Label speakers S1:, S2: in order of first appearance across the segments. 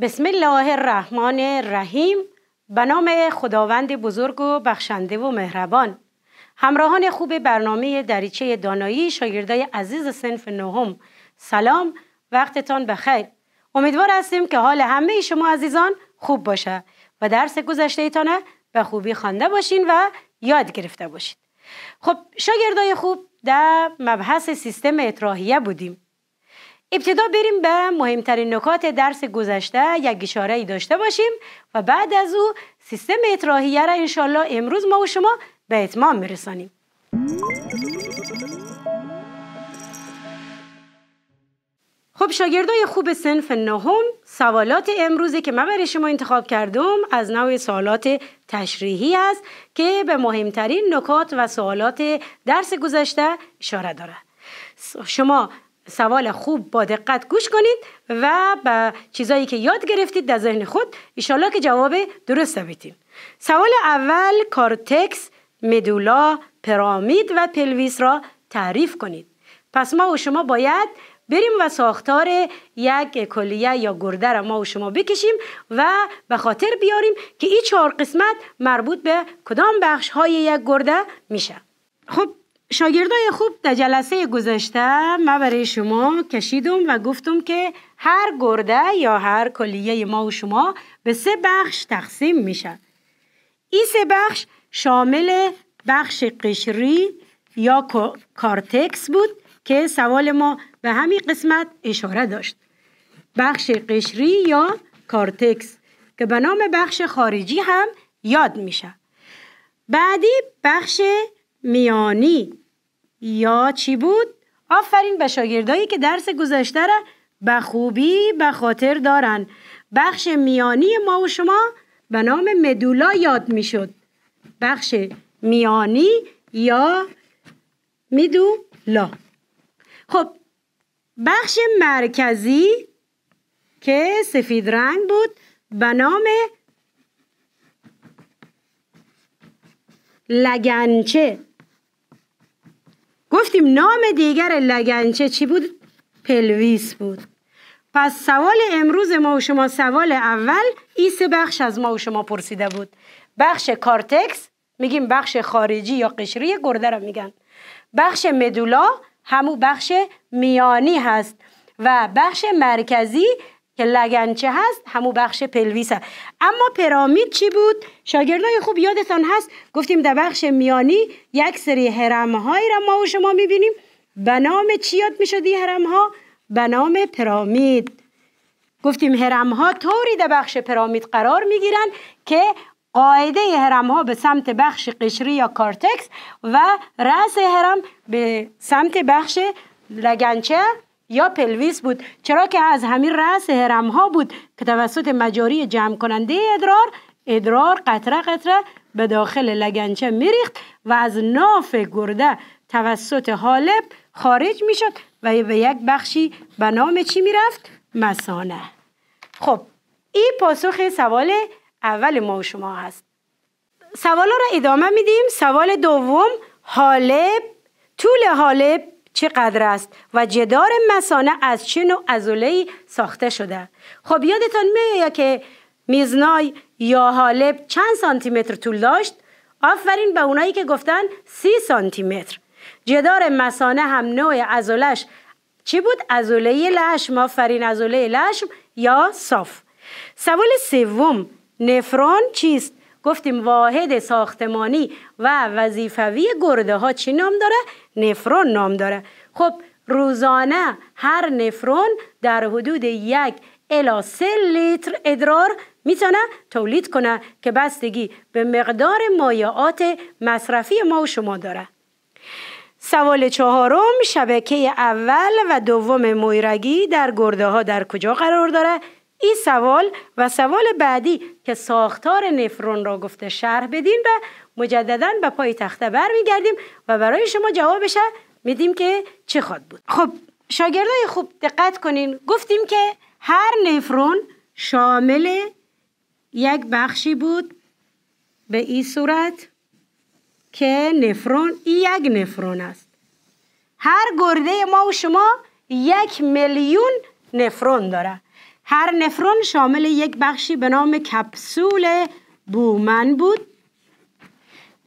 S1: بسم الله الرحمن الرحیم به نام خداوند بزرگ و بخشنده و مهربان همراهان خوب برنامه دریچه دانایی شاگردای عزیز سنف نهم سلام وقتتان بخیر امیدوار هستیم که حال همه شما عزیزان خوب باشه و درس گذشته ایتانه به خوبی خوانده باشین و یاد گرفته باشین خب شاگردای خوب در مبحث سیستم اطراحیه بودیم ابتدا بریم به مهمترین نکات درس گذشته یک اشاره ای داشته باشیم و بعد از او سیستم اطراحیه را انشالله امروز ما و شما به اتمام میرسانیم خب شاگردای خوب سنف نهم سوالات امروزی که من برای شما انتخاب کردم از نوع سوالات تشریحی است که به مهمترین نکات و سوالات درس گذشته اشاره داره شما سوال خوب با دقت گوش کنید و به چیزایی که یاد گرفتید در ذهن خود ایشالا که جواب درست بیتیم سوال اول کارتکس مدولا پرامید و پلویس را تعریف کنید پس ما و شما باید بریم و ساختار یک کلیه یا گرده را ما و شما بکشیم و به خاطر بیاریم که این چهار قسمت مربوط به کدام بخش های یک گرده میشه خب شاگردای خوب در جلسه گذشته ما برای شما کشیدم و گفتم که هر گرده یا هر کلیه ما و شما به سه بخش تقسیم میشه این سه بخش شامل بخش قشری یا کارتکس بود که سوال ما به همین قسمت اشاره داشت بخش قشری یا کارتکس که به نام بخش خارجی هم یاد میشه بعدی بخش میانی یا چی بود؟ آفرین به شاگردهایی که درس گذشته را به خوبی به خاطر دارن بخش میانی ما و شما به نام مدولا یاد میشد بخش میانی یا میدولا خب بخش مرکزی که سفید رنگ بود به نام لگنچه گفتیم نام دیگر لگنچه چی بود؟ پلویس بود پس سوال امروز ما و شما سوال اول ای سه بخش از ما و شما پرسیده بود بخش کارتکس میگیم بخش خارجی یا قشری گرده رو میگن بخش مدولا همو بخش میانی هست و بخش مرکزی که لگنچه هست همو بخش پلویس هست اما پرامید چی بود؟ شاگردای خوب یادتان هست گفتیم در بخش میانی یک سری هرم هایی را ما و شما میبینیم به نام چی یاد میشدی هرم ها؟ به نام پرامید گفتیم هرم ها طوری در بخش پرامید قرار میگیرن که قاعده هرم ها به سمت بخش قشری یا کارتکس و رأس هرم به سمت بخش لگنچه یا پلویس بود چرا که از همین رأس هرم ها بود که توسط مجاری جمع کننده ادرار ادرار قطره قطره به داخل لگنچه میریخت و از ناف گرده توسط حالب خارج میشد و به یک بخشی به نام چی میرفت؟ مسانه خب این پاسخ سوال اول ما شما هست سوالا را ادامه میدیم سوال دوم حالب طول حالب چقدر است و جدار مسانه از چه نوع ازولهی ساخته شده خب یادتان میاد که میزنای یا حالب چند سانتی متر طول داشت آفرین به اونایی که گفتن سی سانتی متر جدار مسانه هم نوع ازولش چی بود ازوله لشم آفرین ازوله لشم یا صاف سوال سوم نفرون چیست گفتیم واحد ساختمانی و وظیفوی گرده ها چی نام داره؟ نفرون نام داره خب روزانه هر نفرون در حدود یک الا سه لیتر ادرار میتونه تولید کنه که بستگی به مقدار مایعات مصرفی ما و شما داره سوال چهارم شبکه اول و دوم مویرگی در گرده ها در کجا قرار داره؟ این سوال و سوال بعدی که ساختار نفرون را گفته شرح بدین و مجددا به پای تخته بر و برای شما جوابش میدیم که چه خواد بود خب شاگردای خوب دقت کنین گفتیم که هر نفرون شامل یک بخشی بود به این صورت که نفرون یک نفرون است هر گرده ما و شما یک میلیون نفرون داره هر نفرون شامل یک بخشی به نام کپسول بومن بود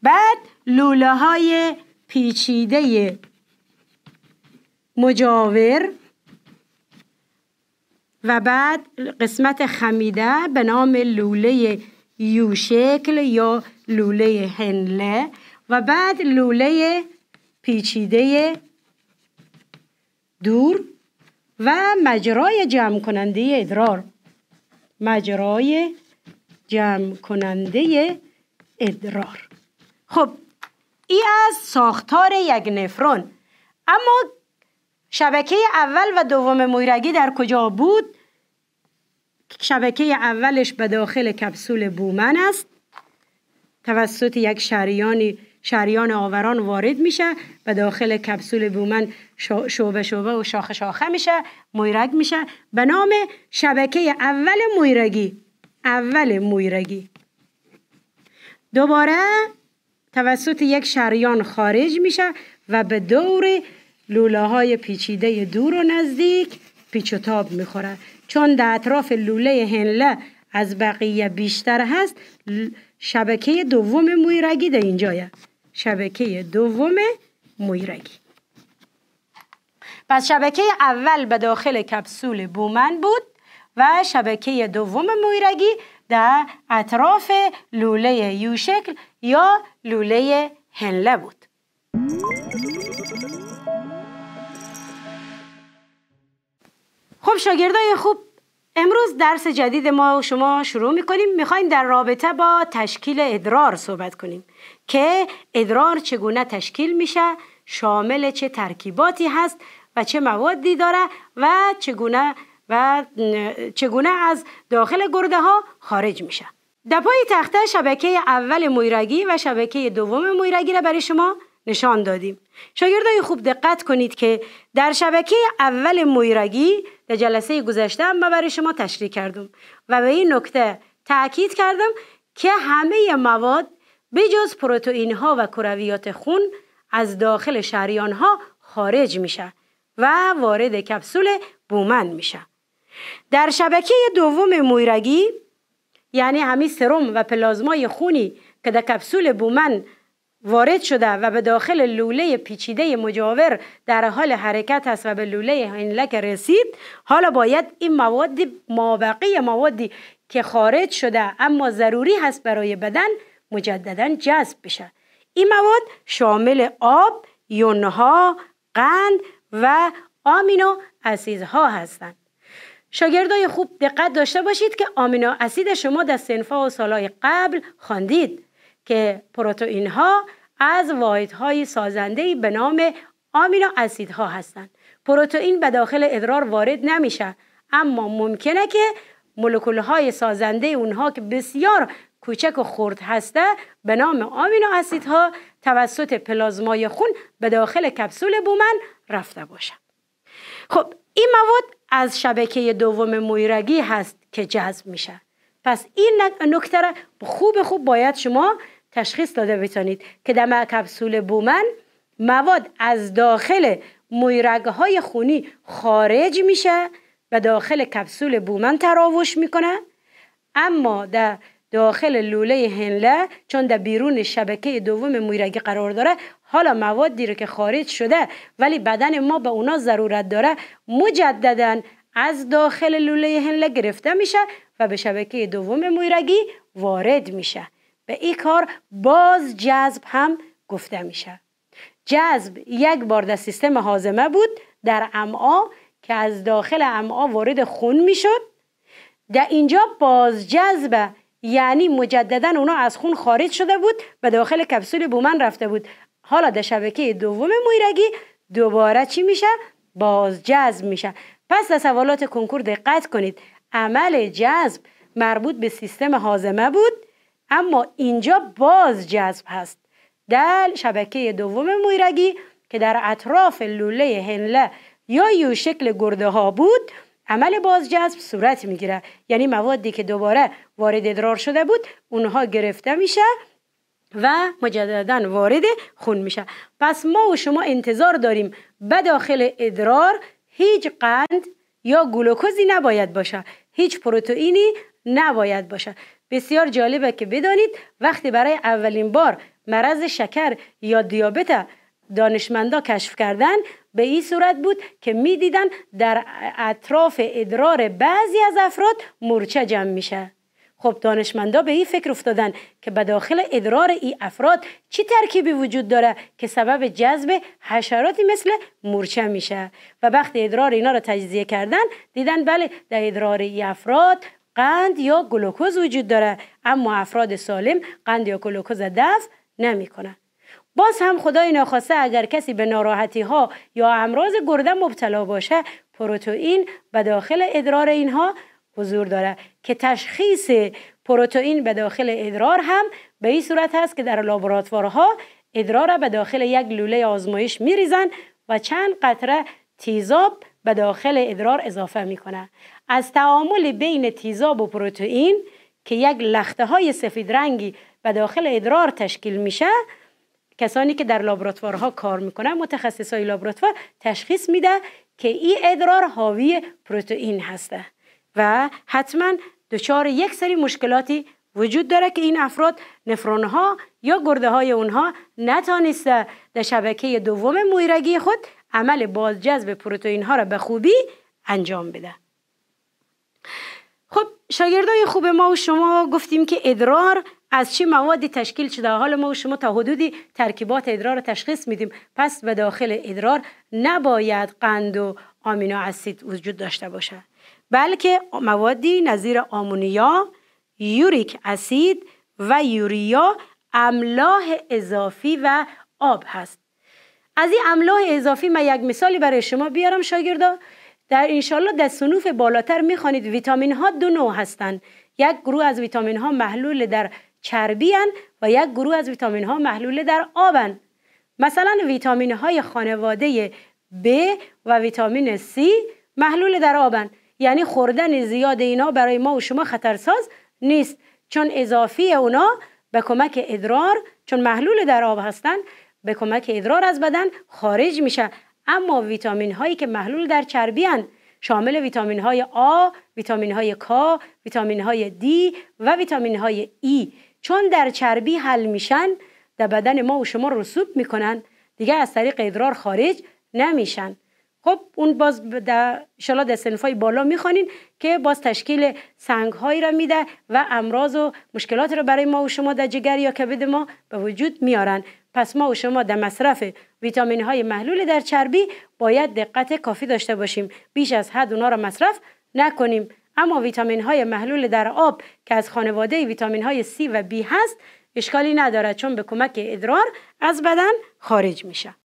S1: بعد لوله های پیچیده مجاور و بعد قسمت خمیده به نام لوله یوشکل یا لوله هنله و بعد لوله پیچیده دور و مجرای جمع کننده ادرار مجرای جمع کننده ادرار خب ای از ساختار یک نفرون اما شبکه اول و دوم مویرگی در کجا بود شبکه اولش به داخل کپسول بومن است توسط یک شریانی شریان آوران وارد میشه و داخل کپسول بومن شعبه شعبه و شاخه شاخه میشه مویرگ میشه به نام شبکه اول مویرگی اول مویرگی دوباره توسط یک شریان خارج میشه و به دور لوله های پیچیده دور و نزدیک پیچ و تاب میخوره چون در اطراف لوله هنله از بقیه بیشتر هست شبکه دوم مویرگی در اینجایه شبکه دوم مویرگی پس شبکه اول به داخل کپسول بومن بود و شبکه دوم مویرگی در اطراف لوله یوشکل یا لوله هنله بود خب شاگردای خوب امروز درس جدید ما و شما شروع میکنیم میخوایم در رابطه با تشکیل ادرار صحبت کنیم که ادرار چگونه تشکیل میشه شامل چه ترکیباتی هست و چه موادی داره و چگونه و چگونه از داخل گرده ها خارج میشه در پای تخته شبکه اول مویرگی و شبکه دوم مویرگی را برای شما نشان دادیم شاگردای خوب دقت کنید که در شبکه اول مویرگی در جلسه گذشته هم برای شما تشریح کردم و به این نکته تاکید کردم که همه مواد بجز پروتئین ها و کرویات خون از داخل شریان ها خارج میشه و وارد کپسول بومن میشه. در شبکه دوم مویرگی یعنی همین سرم و پلازمای خونی که در کپسول بومن وارد شده و به داخل لوله پیچیده مجاور در حال حرکت است و به لوله لک رسید حالا باید این مواد مابقی موادی که خارج شده اما ضروری هست برای بدن مجددا جذب بشه این مواد شامل آب، یونها، قند و آمینو اسیدها هستند. شاگردای خوب دقت داشته باشید که آمینو اسید شما در سنفا و سالهای قبل خواندید که پروتئین ها از واحدهای سازنده به نام آمینو اسیدها هستند. پروتئین به داخل ادرار وارد نمیشه اما ممکنه که مولکول های سازنده اونها که بسیار کوچک و خرد هسته به نام آمینو اسیدها توسط پلازمای خون به داخل کپسول بومن رفته باشه خب این مواد از شبکه دوم مویرگی هست که جذب میشه پس این نکته را خوب خوب باید شما تشخیص داده بتانید که در کپسول بومن مواد از داخل مویرگه های خونی خارج میشه و داخل کپسول بومن تراوش میکنه اما در داخل لوله هنله چون در بیرون شبکه دوم مویرگی قرار داره حالا موادی رو که خارج شده ولی بدن ما به اونا ضرورت داره مجددا از داخل لوله هنله گرفته میشه و به شبکه دوم مویرگی وارد میشه به این کار باز جذب هم گفته میشه جذب یک بار در سیستم حازمه بود در امعا که از داخل امعا وارد خون میشد در اینجا باز جذب یعنی مجددا اونا از خون خارج شده بود و داخل کپسول بومن رفته بود حالا در شبکه دوم مویرگی دوباره چی میشه باز جذب میشه پس در سوالات کنکور دقت کنید عمل جذب مربوط به سیستم حازمه بود اما اینجا باز جذب هست در شبکه دوم مویرگی که در اطراف لوله هنله یا یو شکل گرده ها بود عمل بازجذب صورت میگیره یعنی موادی که دوباره وارد ادرار شده بود اونها گرفته میشه و مجددا وارد خون میشه پس ما و شما انتظار داریم به داخل ادرار هیچ قند یا گلوکوزی نباید باشه هیچ پروتئینی نباید باشه بسیار جالبه که بدانید وقتی برای اولین بار مرض شکر یا دیابت دانشمندا کشف کردن به این صورت بود که میدیدن در اطراف ادرار بعضی از افراد مورچه جمع میشه خب دانشمندا به این فکر افتادن که به داخل ادرار ای افراد چی ترکیبی وجود داره که سبب جذب حشراتی مثل مورچه میشه و وقتی ادرار اینا رو تجزیه کردن دیدن بله در ادرار ای افراد قند یا گلوکوز وجود داره اما افراد سالم قند یا گلوکوز دفع نمیکنن باز هم خدای ناخواسته اگر کسی به ناراحتی ها یا امراض گرده مبتلا باشه پروتئین به داخل ادرار اینها حضور داره که تشخیص پروتئین به داخل ادرار هم به این صورت هست که در لابراتوارها ادرار را به داخل یک لوله آزمایش میریزن و چند قطره تیزاب به داخل ادرار اضافه میکنه از تعامل بین تیزاب و پروتئین که یک لخته های سفید رنگی به داخل ادرار تشکیل میشه کسانی که در لابراتوارها کار میکنن های لابراتوار تشخیص میده که این ادرار حاوی پروتئین هسته و حتما دچار یک سری مشکلاتی وجود داره که این افراد نفرون یا گرده های اونها نتانسته در شبکه دوم مویرگی خود عمل بازجذب پروتئین ها را به خوبی انجام بده خب شاگردای خوب ما و شما گفتیم که ادرار از چه موادی تشکیل شده حال ما و شما تا حدودی ترکیبات ادرار رو تشخیص میدیم پس به داخل ادرار نباید قند و آمینو اسید وجود داشته باشد بلکه موادی نظیر آمونیا یوریک اسید و یوریا املاح اضافی و آب هست از این املاح اضافی من یک مثالی برای شما بیارم شاگردا در انشالله در سنوف بالاتر میخوانید ویتامین ها دو نوع هستند یک گروه از ویتامین ها محلول در چربی هن و یک گروه از ویتامین ها محلول در آبن مثلا ویتامین های خانواده B و ویتامین C محلول در آبن یعنی خوردن زیاد اینا برای ما و شما خطرساز نیست چون اضافی اونا به کمک ادرار چون محلول در آب هستند به کمک ادرار از بدن خارج میشه اما ویتامین هایی که محلول در چربی هن شامل ویتامین های آ، ویتامین های کا، ویتامین های دی و ویتامین های ای e. چون در چربی حل میشن در بدن ما و شما رسوب میکنن دیگه از طریق ادرار خارج نمیشن خب اون باز در شلا در سنفای بالا میخوانین که باز تشکیل سنگ هایی را میده و امراض و مشکلات را برای ما و شما در جگر یا کبد ما به وجود میارن پس ما و شما در مصرف ویتامین های محلول در چربی باید دقت کافی داشته باشیم بیش از حد اونا را مصرف نکنیم اما ویتامین های محلول در آب که از خانواده ویتامین های C و B هست اشکالی ندارد چون به کمک ادرار از بدن خارج میشه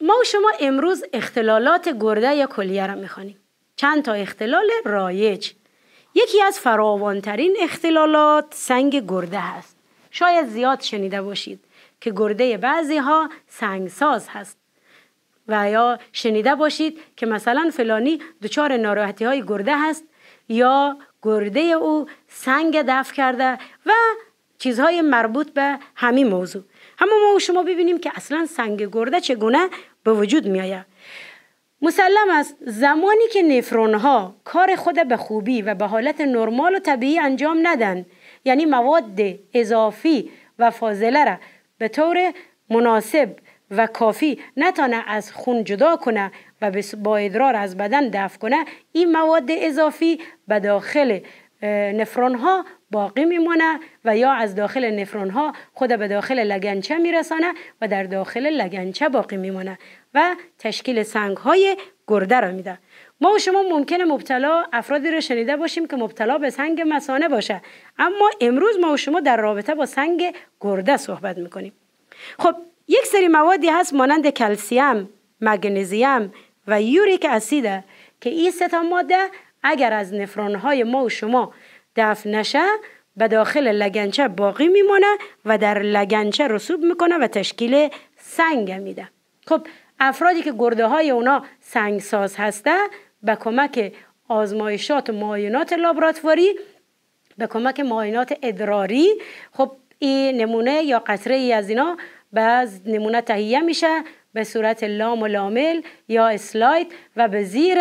S1: ما و شما امروز اختلالات گرده یا کلیه را میخوانیم چند تا اختلال رایج یکی از فراوانترین اختلالات سنگ گرده است. شاید زیاد شنیده باشید که گرده بعضی ها سنگساز هست. و یا شنیده باشید که مثلا فلانی دچار ناراحتی های گرده هست یا گرده او سنگ دفع کرده و چیزهای مربوط به همین موضوع همون ما شما ببینیم که اصلا سنگ گرده چگونه به وجود آید. مسلم است زمانی که نفرون ها کار خود به خوبی و به حالت نرمال و طبیعی انجام ندن یعنی مواد اضافی و فاضله را به طور مناسب و کافی نتانه از خون جدا کنه و با ادرار از بدن دفع کنه این مواد اضافی به داخل نفرون ها باقی میمونه و یا از داخل نفرون ها خود به داخل لگنچه میرسانه و در داخل لگنچه باقی میمونه و تشکیل سنگ های گرده را میده ما و شما ممکنه مبتلا افرادی رو شنیده باشیم که مبتلا به سنگ مسانه باشه اما امروز ما و شما در رابطه با سنگ گرده صحبت میکنیم خب یک سری موادی هست مانند کلسیم، مگنزیم و یوریک اسیده که این سه ماده اگر از نفرانهای ما و شما دفع نشه به داخل لگنچه باقی میمانه و در لگنچه رسوب میکنه و تشکیل سنگ میده خب افرادی که گرده های اونا ساز هسته به کمک آزمایشات و معاینات لابراتواری به کمک معاینات ادراری خب این نمونه یا قطره ای از اینا بعض نمونه تهیه میشه به صورت لام و لامل یا اسلاید و به زیر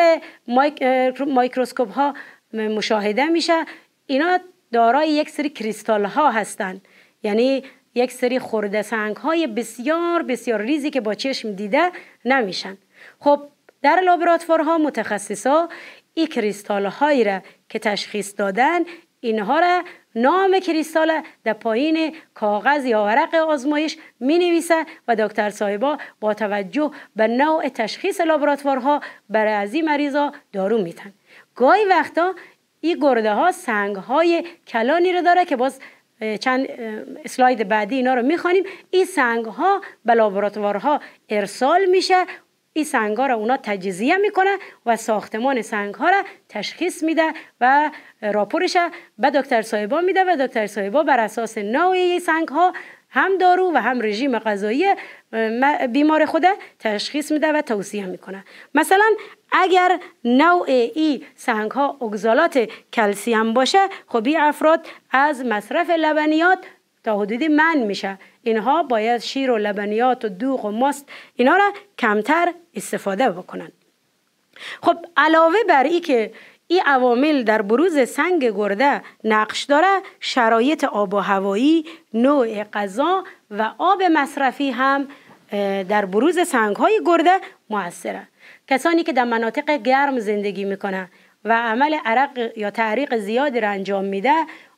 S1: مایکروسکوپ ها مشاهده میشه اینا دارای یک سری کریستال ها هستند یعنی یک سری خورده سنگ های بسیار بسیار ریزی که با چشم دیده نمیشن خب در لابراتوارها متخصصا این کریستال هایی را که تشخیص دادن اینها را نام کریستال در پایین کاغذ یا ورق آزمایش می نویسه و دکتر صاحبا با توجه به نوع تشخیص لابراتوارها برای از این مریضا دارو میتن گاهی وقتا این گرده ها سنگ های کلانی رو داره که باز چند اسلاید بعدی اینا رو میخوانیم این سنگ ها به لابراتوارها ارسال میشه این سنگ ها را اونا تجزیه میکنه و ساختمان سنگ ها را تشخیص میده و راپورش به دکتر صاحبا میده و دکتر صاحبا بر اساس نوع سنگ ها هم دارو و هم رژیم غذایی بیمار خود تشخیص میده و توصیه میکنه مثلا اگر نوع ای سنگ ها اگزالات کلسیم باشه خب افراد از مصرف لبنیات تا حدودی من میشه اینها باید شیر و لبنیات و دوغ و ماست اینها را کمتر استفاده بکنند خب علاوه بر ای که این عوامل در بروز سنگ گرده نقش داره شرایط آب و هوایی نوع غذا و آب مصرفی هم در بروز سنگ های گرده موثره کسانی که در مناطق گرم زندگی میکنه و عمل عرق یا تعریق زیادی را انجام میده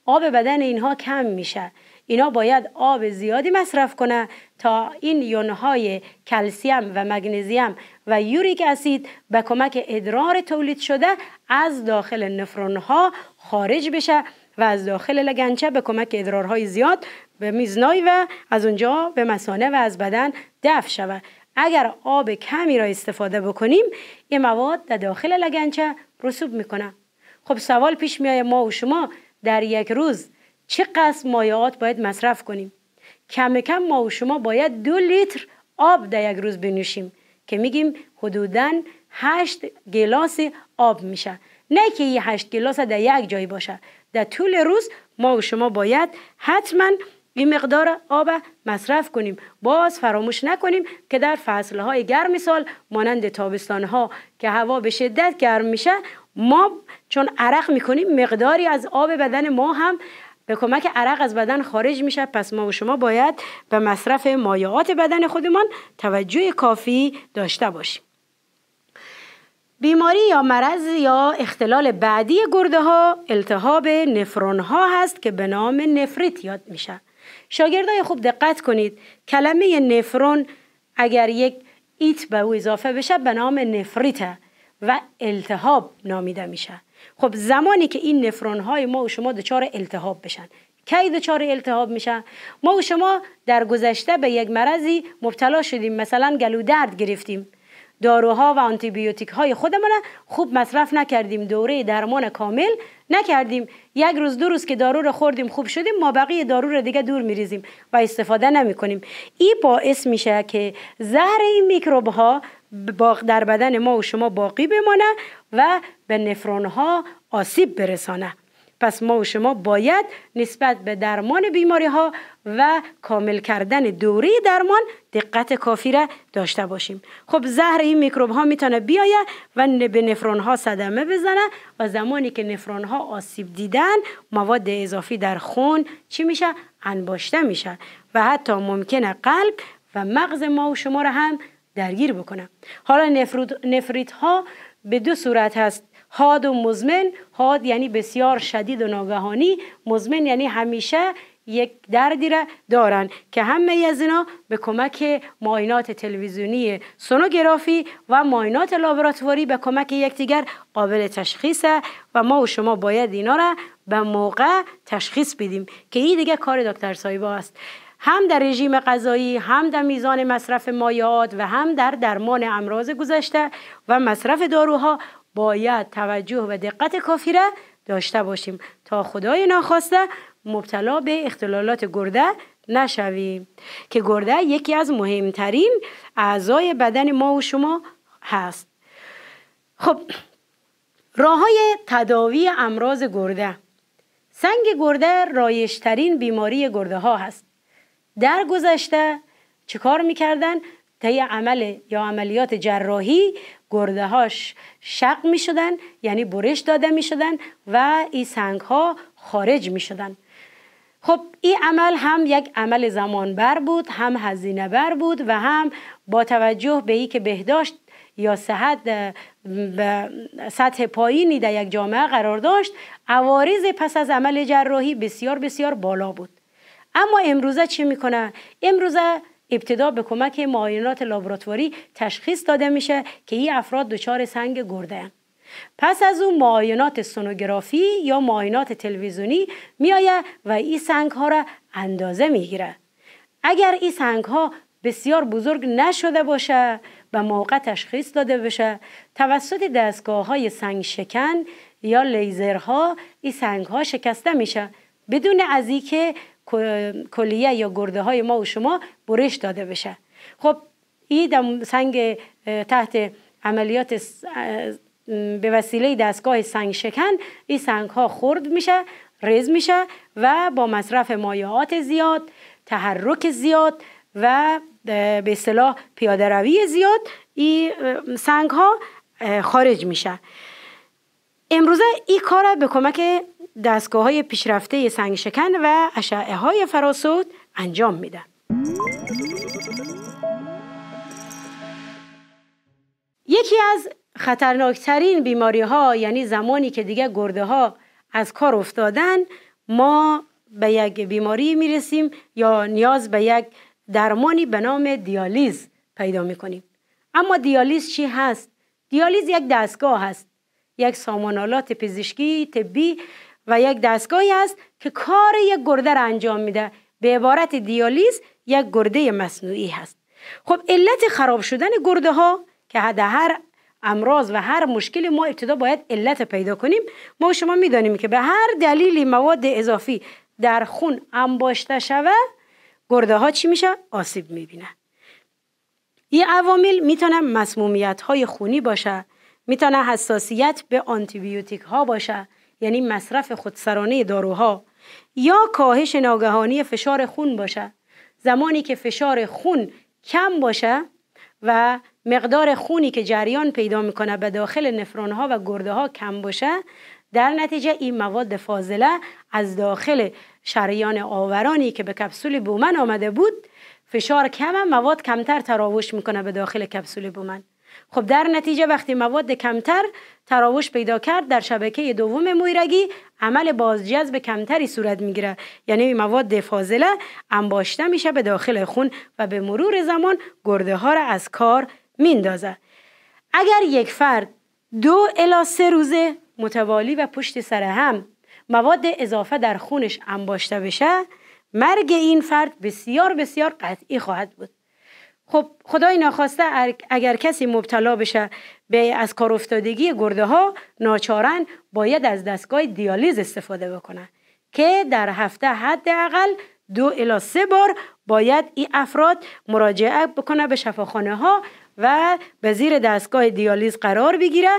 S1: آب بدن اینها کم میشه اینا باید آب زیادی مصرف کنه تا این یونهای کلسیم و مگنزیم و یوریک اسید به کمک ادرار تولید شده از داخل نفرونها خارج بشه و از داخل لگنچه به کمک ادرارهای زیاد به میزنای و از اونجا به مسانه و از بدن دفع شود اگر آب کمی را استفاده بکنیم این مواد در داخل لگنچه رسوب میکنه خب سوال پیش میایه ما و شما در یک روز چقدر مایعات باید مصرف کنیم کم کم ما و شما باید دو لیتر آب در یک روز بنوشیم که میگیم حدوداً هشت گلاس آب میشه نه که این هشت گلاس در یک جای باشه در طول روز ما و شما باید حتما این مقدار آب مصرف کنیم باز فراموش نکنیم که در فصلهای گرم سال مانند تابستانها که هوا به شدت گرم میشه ما چون عرق میکنیم مقداری از آب بدن ما هم به کمک عرق از بدن خارج میشه پس ما و شما باید به مصرف مایعات بدن خودمان توجه کافی داشته باشیم بیماری یا مرض یا اختلال بعدی گرده ها التهاب نفرون ها هست که به نام نفریت یاد میشه شاگردای خوب دقت کنید کلمه نفرون اگر یک ایت به او اضافه بشه به نام نفریته و التهاب نامیده میشه خب زمانی که این نفرون های ما و شما دچار التهاب بشن کی دچار التهاب میشن ما و شما در گذشته به یک مرضی مبتلا شدیم مثلا گلو درد گرفتیم داروها و بیوتیک های خودمون خوب مصرف نکردیم دوره درمان کامل نکردیم یک روز دو روز که دارو رو خوردیم خوب شدیم ما بقیه دارو رو دیگه دور میریزیم و استفاده نمی کنیم این باعث میشه که زهر این میکروب ها در بدن ما و شما باقی بمانه و به نفرون ها آسیب برسانه پس ما و شما باید نسبت به درمان بیماری ها و کامل کردن دوره درمان دقت کافی را داشته باشیم خب زهر این میکروب ها میتونه بیایه و به نفرون ها صدمه بزنه و زمانی که نفرون ها آسیب دیدن مواد اضافی در خون چی میشه انباشته میشه و حتی ممکنه قلب و مغز ما و شما را هم درگیر بکنم. حالا نفریت ها به دو صورت هست حاد و مزمن حاد یعنی بسیار شدید و ناگهانی مزمن یعنی همیشه یک دردی را دارن که همه از اینا به کمک ماینات تلویزیونی سونوگرافی و ماینات لابراتواری به کمک یکدیگر قابل تشخیص و ما و شما باید اینا را به موقع تشخیص بدیم که این دیگه کار دکتر سایبا است هم در رژیم غذایی هم در میزان مصرف مایعات و هم در درمان امراض گذشته و مصرف داروها باید توجه و دقت کافی را داشته باشیم تا خدای ناخواسته مبتلا به اختلالات گرده نشویم که گرده یکی از مهمترین اعضای بدن ما و شما هست خب راه های تداوی امراض گرده سنگ گرده رایشترین بیماری گرده ها هست در گذشته چیکار میکردن طی عمل یا عملیات جراحی گرده هاش شق می شدن یعنی برش داده می و این سنگ ها خارج می خب این عمل هم یک عمل زمان بر بود هم هزینه بر بود و هم با توجه به ای که بهداشت یا صحت به سطح پایینی در یک جامعه قرار داشت عوارض پس از عمل جراحی بسیار بسیار بالا بود اما امروزه چی میکنن امروزه ابتدا به کمک معاینات لابراتواری تشخیص داده میشه که این افراد دچار سنگ گرده پس از اون معاینات سونوگرافی یا معاینات تلویزیونی میآید و این سنگ ها را اندازه میگیره اگر این سنگ ها بسیار بزرگ نشده باشه و موقع تشخیص داده بشه توسط دستگاه های سنگ شکن یا لیزرها این سنگ ها شکسته میشه بدون از اینکه کلیه یا گرده های ما و شما برش داده بشه خب این سنگ تحت عملیات به وسیله دستگاه سنگ شکن این سنگ ها خرد میشه ریز میشه و با مصرف مایعات زیاد تحرک زیاد و به اصطلاح پیاده روی زیاد این سنگ ها خارج میشه امروزه این کار به کمک دستگاه های پیشرفته سنگ و اشعه های فراسود انجام میدن. یکی از خطرناکترین بیماری ها یعنی زمانی که دیگه گرده ها از کار افتادن ما به یک بیماری میرسیم یا نیاز به یک درمانی به نام دیالیز پیدا میکنیم اما دیالیز چی هست؟ دیالیز یک دستگاه هست یک سامانالات پزشکی طبی و یک دستگاهی است که کار یک گرده را انجام میده به عبارت دیالیز یک گرده مصنوعی هست خب علت خراب شدن گرده ها که حد هر امراض و هر مشکل ما ابتدا باید علت پیدا کنیم ما شما میدانیم که به هر دلیلی مواد اضافی در خون انباشته شوه گرده ها چی میشه آسیب میبینه این عوامل میتونه مسمومیت های خونی باشه میتونه حساسیت به آنتیبیوتیک ها باشه یعنی مصرف خودسرانه داروها یا کاهش ناگهانی فشار خون باشه زمانی که فشار خون کم باشه و مقدار خونی که جریان پیدا میکنه به داخل نفرون ها و گرده ها کم باشه در نتیجه این مواد فاضله از داخل شریان آورانی که به کپسول بومن آمده بود فشار کم مواد کمتر تراوش میکنه به داخل کپسول بومن خب در نتیجه وقتی مواد کمتر تراوش پیدا کرد در شبکه دوم مویرگی عمل بازجذب کمتری صورت میگیره یعنی مواد فاضله انباشته میشه به داخل خون و به مرور زمان گرده ها را از کار میندازه اگر یک فرد دو الا سه روزه متوالی و پشت سر هم مواد اضافه در خونش انباشته بشه مرگ این فرد بسیار بسیار قطعی خواهد بود خب خدای ناخواسته اگر کسی مبتلا بشه به از کار افتادگی گرده ها ناچارن باید از دستگاه دیالیز استفاده بکنه که در هفته حداقل دو الا سه بار باید این افراد مراجعه بکنه به شفاخانه ها و به زیر دستگاه دیالیز قرار بگیره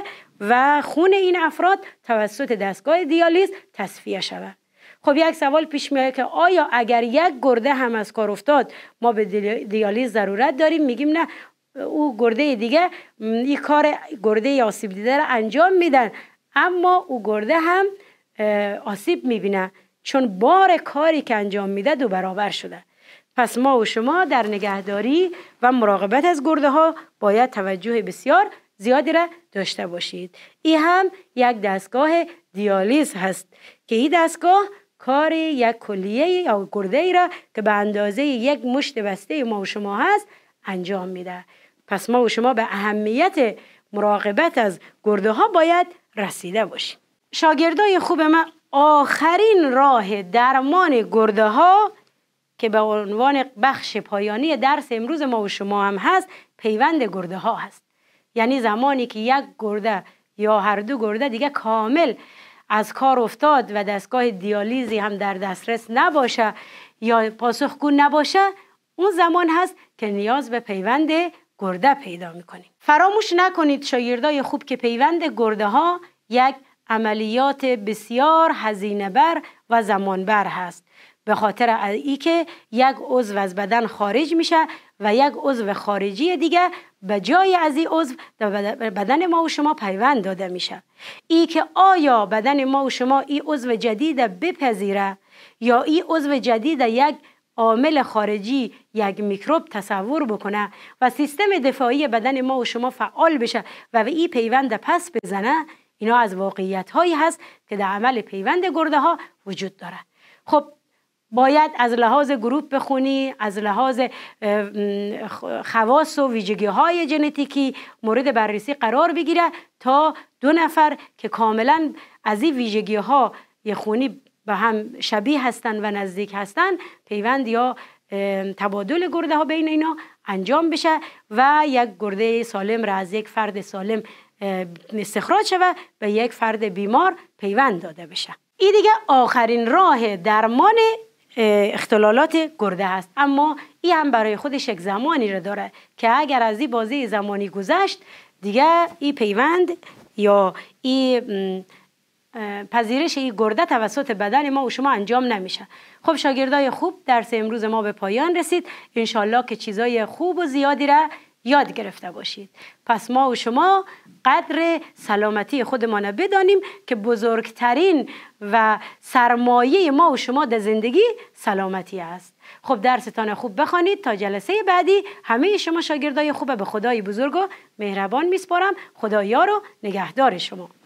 S1: و خون این افراد توسط دستگاه دیالیز تصفیه شود خب یک سوال پیش میاد که آیا اگر یک گرده هم از کار افتاد ما به دیالیز ضرورت داریم میگیم نه او گرده دیگه این کار گرده آسیب دیده را انجام میدن اما او گرده هم آسیب میبینه چون بار کاری که انجام میده دو برابر شده پس ما و شما در نگهداری و مراقبت از گرده ها باید توجه بسیار زیادی را داشته باشید این هم یک دستگاه دیالیز هست که این دستگاه کار یک کلیه یا گرده ای را که به اندازه یک مشت بسته ما و شما هست انجام میده پس ما و شما به اهمیت مراقبت از گرده ها باید رسیده باشیم شاگردای خوب من آخرین راه درمان گرده ها که به عنوان بخش پایانی درس امروز ما و شما هم هست پیوند گرده ها هست یعنی زمانی که یک گرده یا هر دو گرده دیگه کامل از کار افتاد و دستگاه دیالیزی هم در دسترس نباشه یا پاسخگو نباشه اون زمان هست که نیاز به پیوند گرده پیدا میکنیم فراموش نکنید شاگردای خوب که پیوند گرده ها یک عملیات بسیار هزینه بر و زمان بر هست به خاطر ای که یک عضو از بدن خارج میشه و یک عضو خارجی دیگه به جای از این عضو بدن ما و شما پیوند داده میشه ای که آیا بدن ما و شما این عضو جدید بپذیره یا این عضو جدید یک عامل خارجی یک میکروب تصور بکنه و سیستم دفاعی بدن ما و شما فعال بشه و به این پیوند پس بزنه اینا از واقعیت هایی هست که در عمل پیوند گرده ها وجود داره خب باید از لحاظ گروپ خونی از لحاظ خواص و ویژگی های ژنتیکی مورد بررسی قرار بگیره تا دو نفر که کاملا از این ویژگی ها یه خونی به هم شبیه هستند و نزدیک هستند، پیوند یا تبادل گرده ها بین اینا انجام بشه و یک گرده سالم را از یک فرد سالم استخراج شود به یک فرد بیمار پیوند داده بشه این دیگه آخرین راه درمان اختلالات گرده است، اما این هم برای خودش یک زمانی را داره که اگر از این بازی زمانی گذشت دیگه این پیوند یا این پذیرش این گرده توسط بدن ما و شما انجام نمیشه خب شاگردای خوب درس امروز ما به پایان رسید انشالله که چیزای خوب و زیادی را یاد گرفته باشید پس ما و شما قدر سلامتی خودمان بدانیم که بزرگترین و سرمایه ما و شما در زندگی سلامتی است خب درستان خوب بخوانید تا جلسه بعدی همه شما شاگردای خوبه به خدای بزرگ و مهربان میسپارم خدایا رو نگهدار شما